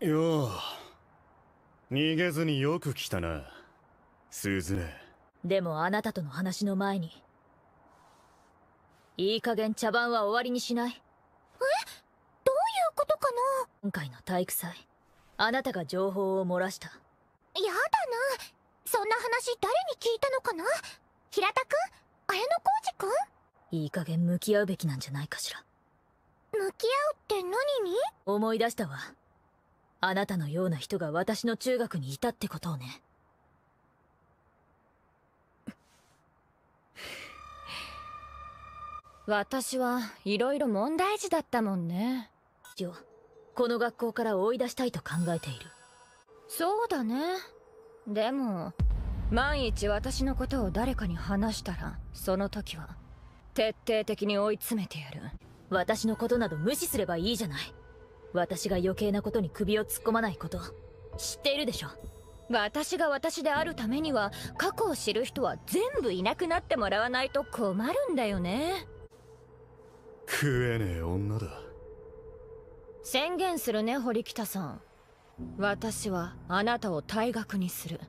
よう逃げずによく来たな鈴音でもあなたとの話の前にいい加減茶番は終わりにしないえどういうことかな今回の体育祭あなたが情報を漏らしたやだなそんな話誰に聞いたのかな平田君綾小路くんいい加減向き合うべきなんじゃないかしら向き合うって何に思い出したわあなたのような人が私の中学にいたってことをね。私はいろいろ問題児だったもんね。よ、この学校から追い出したいと考えている。そうだね。でも、万一私のことを誰かに話したら、その時は、徹底的に追い詰めてやる。私のことなど無視すればいいじゃない。私が余計なことに首を突っ込まないこと知っているでしょ私が私であるためには過去を知る人は全部いなくなってもらわないと困るんだよね食えねえ女だ宣言するね堀北さん私はあなたを退学にする